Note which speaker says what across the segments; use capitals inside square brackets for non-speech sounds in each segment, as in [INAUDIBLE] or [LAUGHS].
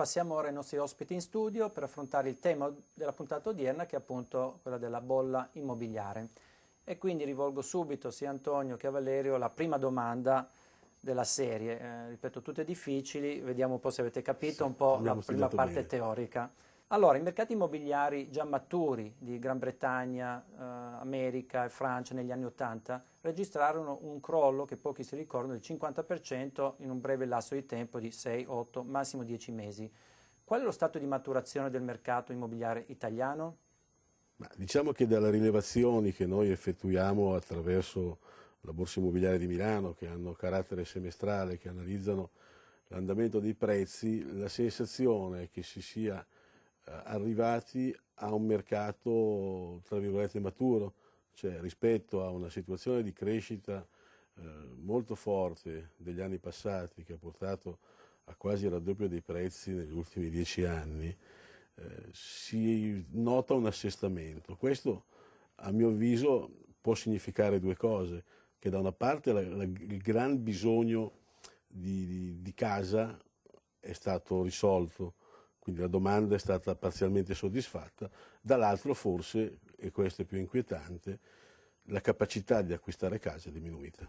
Speaker 1: Passiamo ora ai nostri ospiti in studio per affrontare il tema della puntata odierna che è appunto quella della bolla immobiliare. E quindi rivolgo subito sia Antonio che a Valerio la prima domanda della serie. Eh, ripeto, tutte difficili, vediamo un po' se avete capito sì, un po' la prima parte bene. teorica. Allora, i mercati immobiliari già maturi di Gran Bretagna, eh, America e Francia negli anni 80 registrarono un crollo che pochi si ricordano del 50% in un breve lasso di tempo di 6, 8, massimo 10 mesi. Qual è lo stato di maturazione del mercato immobiliare italiano?
Speaker 2: Ma diciamo che dalle rilevazioni che noi effettuiamo attraverso la Borsa Immobiliare di Milano, che hanno carattere semestrale, che analizzano l'andamento dei prezzi, la sensazione è che si sia eh, arrivati a un mercato, tra virgolette, maturo, cioè rispetto a una situazione di crescita eh, molto forte degli anni passati che ha portato a quasi il raddoppio dei prezzi negli ultimi dieci anni, eh, si nota un assestamento. Questo, a mio avviso, può significare due cose, che da una parte la, la, il gran bisogno di, di, di casa è stato risolto, quindi la domanda è stata parzialmente soddisfatta, dall'altro forse, e questo è più inquietante, la capacità di acquistare case è diminuita.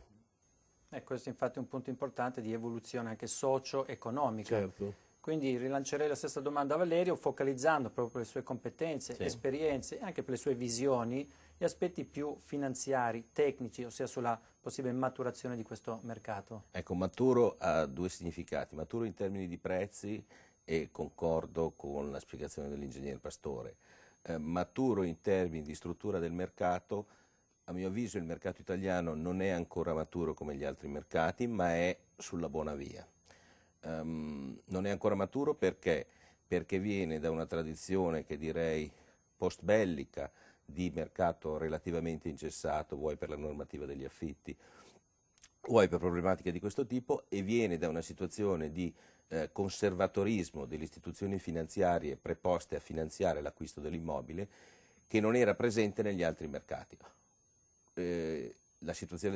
Speaker 1: E eh, questo è infatti un punto importante di evoluzione anche socio-economica. Certo. Quindi rilancerei la stessa domanda a Valerio, focalizzando proprio per le sue competenze, sì. esperienze e anche per le sue visioni gli aspetti più finanziari, tecnici, ossia sulla possibile maturazione di questo mercato.
Speaker 3: Ecco, maturo ha due significati, maturo in termini di prezzi e concordo con la spiegazione dell'ingegner Pastore. Eh, maturo in termini di struttura del mercato, a mio avviso il mercato italiano non è ancora maturo come gli altri mercati, ma è sulla buona via. Um, non è ancora maturo perché? Perché viene da una tradizione che direi post bellica di mercato relativamente incessato, vuoi per la normativa degli affitti, vuoi per problematiche di questo tipo, e viene da una situazione di eh, conservatorismo delle istituzioni finanziarie preposte a finanziare l'acquisto dell'immobile che non era presente negli altri mercati. Eh,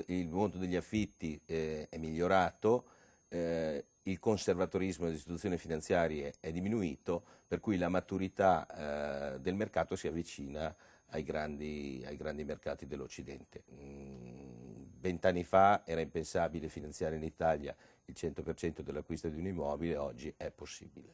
Speaker 3: il mondo degli affitti eh, è migliorato, eh, il conservatorismo delle istituzioni finanziarie è diminuito, per cui la maturità eh, del mercato si avvicina ai grandi, ai grandi mercati dell'Occidente. Mm Vent'anni fa era impensabile finanziare in Italia il 100% dell'acquisto di un immobile, oggi è possibile.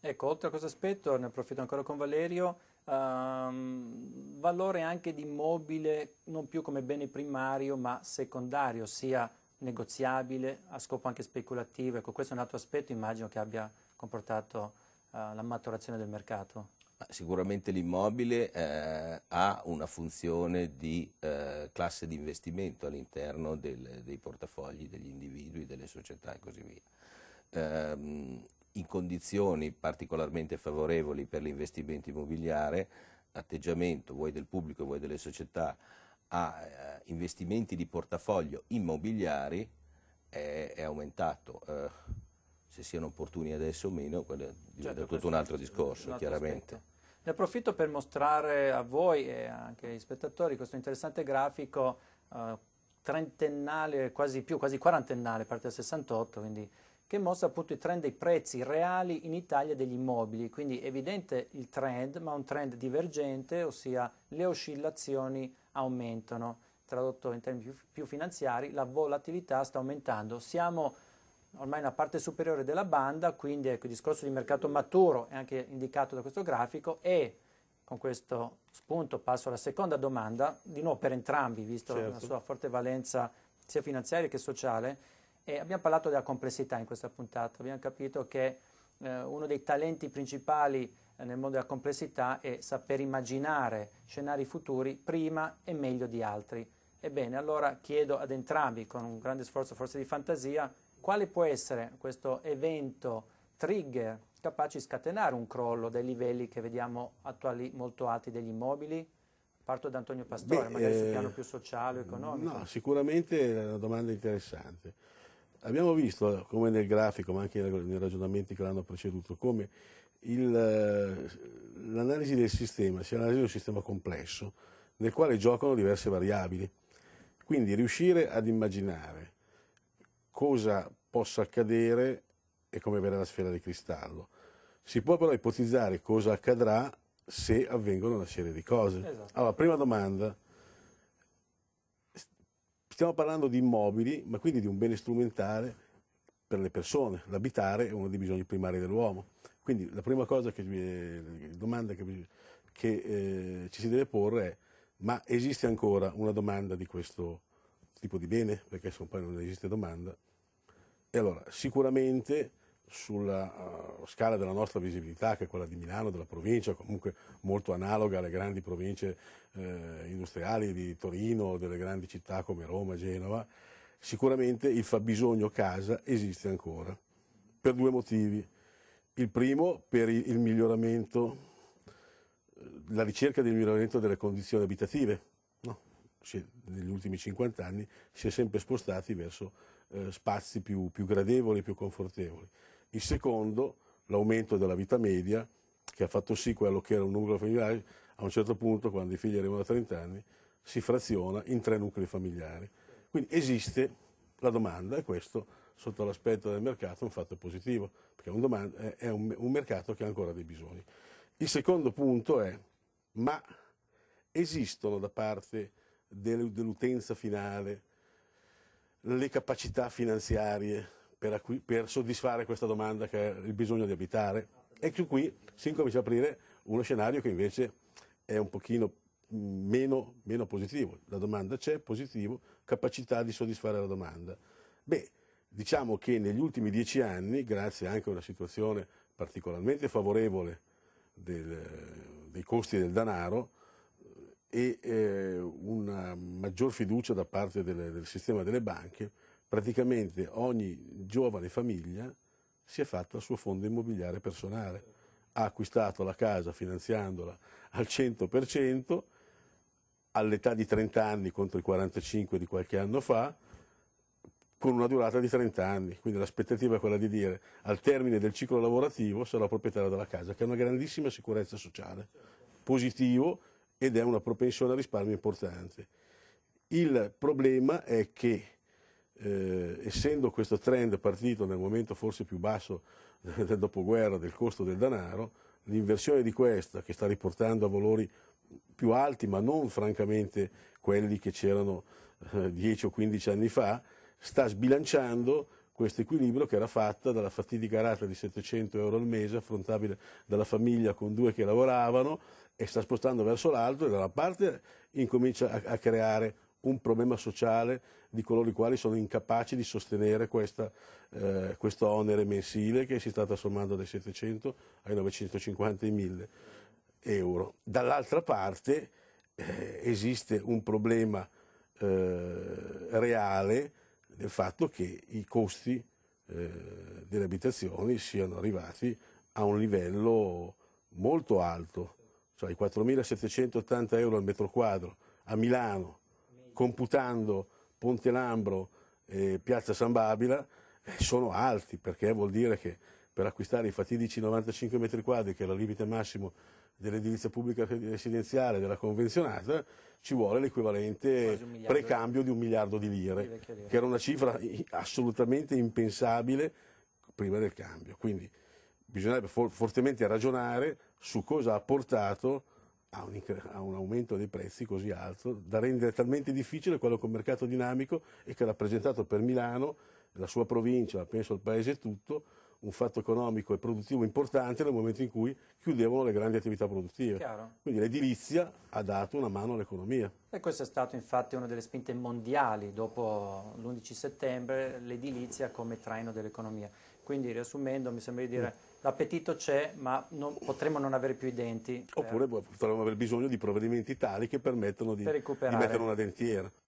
Speaker 1: Ecco, oltre a questo aspetto, ne approfitto ancora con Valerio, ehm, valore anche di immobile non più come bene primario ma secondario, sia negoziabile a scopo anche speculativo. Ecco, questo è un altro aspetto, immagino che abbia comportato eh, la maturazione del mercato.
Speaker 3: Sicuramente l'immobile eh, ha una funzione di eh, classe di investimento all'interno dei portafogli degli individui, delle società e così via. Eh, in condizioni particolarmente favorevoli per l'investimento immobiliare, atteggiamento vuoi del pubblico vuoi delle società a eh, investimenti di portafoglio immobiliari è, è aumentato eh, se siano opportuni adesso o meno, quello è certo, tutta un altro discorso, un altro chiaramente.
Speaker 1: Aspetto. Ne approfitto per mostrare a voi e anche agli spettatori questo interessante grafico eh, trentennale, quasi più, quasi quarantennale, parte dal 68, quindi, che mostra appunto i trend dei prezzi reali in Italia degli immobili. Quindi evidente il trend, ma un trend divergente, ossia le oscillazioni aumentano. Tradotto in termini più, più finanziari, la volatilità sta aumentando. Siamo ormai una parte superiore della banda, quindi ecco, il discorso di mercato maturo è anche indicato da questo grafico e con questo spunto passo alla seconda domanda, di nuovo per entrambi, visto certo. la sua forte valenza sia finanziaria che sociale, e abbiamo parlato della complessità in questa puntata, abbiamo capito che eh, uno dei talenti principali eh, nel mondo della complessità è saper immaginare scenari futuri prima e meglio di altri. Ebbene, allora chiedo ad entrambi, con un grande sforzo forse di fantasia, quale può essere questo evento trigger capace di scatenare un crollo dei livelli che vediamo attuali molto alti degli immobili? Parto da Antonio Pastore, Beh, magari eh, sul piano più sociale o economico. No,
Speaker 2: sicuramente è una domanda interessante. Abbiamo visto, eh, come nel grafico, ma anche nei ragionamenti che l'hanno preceduto, come eh, l'analisi del sistema sia l'analisi di un sistema complesso nel quale giocano diverse variabili. Quindi riuscire ad immaginare cosa possa accadere e come verrà la sfera di cristallo. Si può però ipotizzare cosa accadrà se avvengono una serie di cose. Esatto. Allora, prima domanda. Stiamo parlando di immobili, ma quindi di un bene strumentale per le persone. L'abitare è uno dei bisogni primari dell'uomo. Quindi la prima cosa che, domanda che, che eh, ci si deve porre è ma esiste ancora una domanda di questo tipo di bene? Perché se poi non esiste domanda. E allora, sicuramente sulla uh, scala della nostra visibilità, che è quella di Milano, della provincia, comunque molto analoga alle grandi province eh, industriali di Torino, delle grandi città come Roma, Genova, sicuramente il fabbisogno casa esiste ancora, per due motivi. Il primo, per il miglioramento, eh, la ricerca del miglioramento delle condizioni abitative negli ultimi 50 anni si è sempre spostati verso eh, spazi più, più gradevoli, più confortevoli. Il secondo, l'aumento della vita media, che ha fatto sì quello che era un nucleo familiare, a un certo punto, quando i figli arrivano a 30 anni, si fraziona in tre nuclei familiari. Quindi esiste la domanda e questo, sotto l'aspetto del mercato, è un fatto positivo, perché un domanda, è un, un mercato che ha ancora dei bisogni. Il secondo punto è, ma esistono da parte dell'utenza finale, le capacità finanziarie per, per, soddisfare questa domanda che è il bisogno di abitare. E qui si incomincia a aprire uno scenario che invece è un pochino mm, meno, meno positivo. La domanda c'è, positivo, capacità di soddisfare la domanda. Beh, diciamo che negli ultimi dieci anni, grazie anche a una situazione particolarmente favorevole del, dei costi del denaro, e eh, una maggior fiducia da parte delle, del sistema delle banche, praticamente ogni giovane famiglia si è fatta il suo fondo immobiliare personale, ha acquistato la casa finanziandola al 100%, all'età di 30 anni contro i 45 di qualche anno fa, con una durata di 30 anni, quindi l'aspettativa è quella di dire al termine del ciclo lavorativo sarò proprietario della casa, che è una grandissima sicurezza sociale, positivo, ed è una propensione al risparmio importante. Il problema è che, eh, essendo questo trend partito nel momento forse più basso [LAUGHS] del dopoguerra del costo del denaro, l'inversione di questa, che sta riportando a valori più alti, ma non francamente quelli che c'erano eh, 10 o 15 anni fa, sta sbilanciando questo equilibrio che era fatto dalla fatidica rata di 700 euro al mese affrontabile dalla famiglia con due che lavoravano e sta spostando verso l'alto e da una parte incomincia a, a creare un problema sociale di coloro i quali sono incapaci di sostenere questa, eh, questo onere mensile che si sta trasformando dai 700 ai 950 ai 1000 euro. Dall'altra parte eh, esiste un problema eh, reale del fatto che i costi eh, delle abitazioni siano arrivati a un livello molto alto cioè i 4.780 euro al metro quadro a Milano, computando Ponte Lambro e Piazza San Babila, eh, sono alti perché vuol dire che per acquistare i fatidici 95 metri quadri, che è il limite massimo dell'edilizia pubblica residenziale, della convenzionata, ci vuole l'equivalente precambio di un miliardo di lire, che era una cifra assolutamente impensabile prima del cambio. Quindi bisognerebbe fortemente ragionare su cosa ha portato a un, a un, aumento dei prezzi così alto da rendere talmente difficile quello che un mercato dinamico e che ha rappresentato per Milano, la sua provincia, penso il paese tutto, un fatto economico e produttivo importante nel momento in cui chiudevano le grandi attività produttive. Chiaro. Quindi l'edilizia ha dato una mano all'economia.
Speaker 1: E questa è stata infatti una delle spinte mondiali dopo l'11 settembre, l'edilizia come traino dell'economia. Quindi riassumendo mi sembra di dire mm. l'appetito c'è ma non, potremmo non avere più i denti. Eh. Oppure
Speaker 2: boh, potremmo aver bisogno di provvedimenti tali che permettano di, di mettere
Speaker 1: una dentiera.